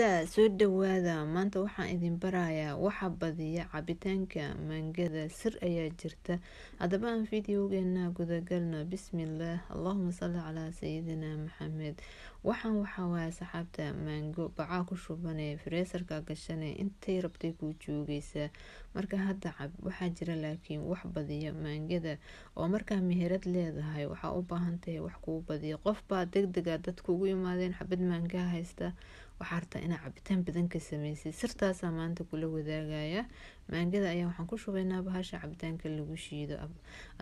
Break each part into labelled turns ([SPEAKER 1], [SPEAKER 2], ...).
[SPEAKER 1] dhegeystaha soo dhawaada maanta waxaan idin barayaa waxa badiya cabitaanka mangada sir ayaa jirta haddaba aan videogeena gudagalno bismillaah allahuma sali calaa sayidina maxamed waxaan waxaawaya saxaabta maango bacaa ku shubanee fareesarka gashane intay rabtay kuu joogeysaa marka hadda cab waxaa jira laakiin wax badiya maangada oo markaa meherad leedahay waxaa u baahan tahay wax kuu badiya qof baa deg dega dadkuugu imaadeen xabad maangaa haysta waxaa rabtaa inaa cabitaan badanka ka sameysay sirtaasaa maanta kula wadaagaya maangada ayaa waxaan ku shubaynaa bahasha cabitaanka lagu shiido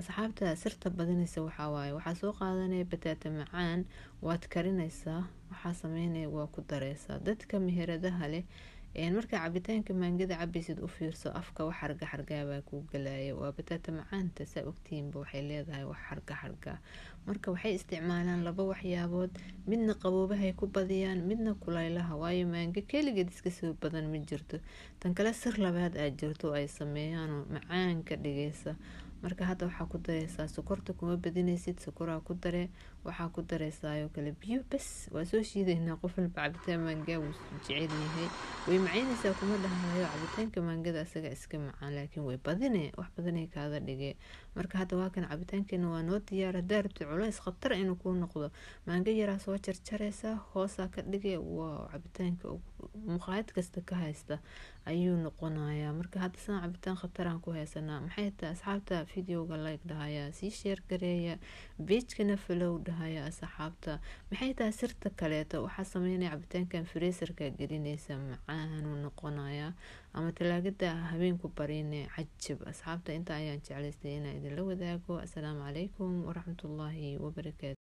[SPEAKER 1] asxaabta sirta badanaysa waxawaaye waxaa soo qaadanaya bataata macaan waad karinaysaa waxaa sameynaya waa ku dareysaa dadka meheradaha leh marka cabitaanka maangada cabaysid u fiirso afka wax xarga xargaabaa ku galaya waa bataata macaanta saa ogtihiinba waxay leedahay wax xarga xargaa marka waxay isticmaalaan laba waxyaabood midna qaboobahay ku badiyaan midna kulaylaha waayo maange keligeed iska soo badan ma jirto tan kale sir labaad aad jirto oo ay sameeyaanoo macaanka dhigaysa marka hadda waxaa ku dareysaa sokorta kuma badinaysid sokoraa ku daree waxaa ku dareysaayo kale biyo bas waa soo shiidaynaa qofalba cabitaan maangaa wuu jecelyahay way macaynaysaa kuma dhahayo cabitaanka maangada asaga iska macaan laakiin way badine wax badanay kaada dhigee marka hadda waa kan cabitaankeena waa noo diyaar hadaarabti culeys khatar inuu kuu noqdo maanga yaraa soo jarjareysaa hoosaa ka dhigay waa cabitaanka ugu muqaayad kasta ka haysta ayuu noqonayaa marka hadda sana cabitaan khataraan ku haysanaa maxay taa asxaabta videoga layg dhahaya sii sheer gareeya beejkana falow dhahaya asxaabta maxay taa sirta kaleeto waxaa sameynaya cabitaankan freeserka gelinaysa macaanuu noqonayaa ama talaagada habeenku barine cajab asxaabta inta ayaan jeclaystay inaa idinla wadaago assalaamu calaykum waraxmatullaahi wabarakaatu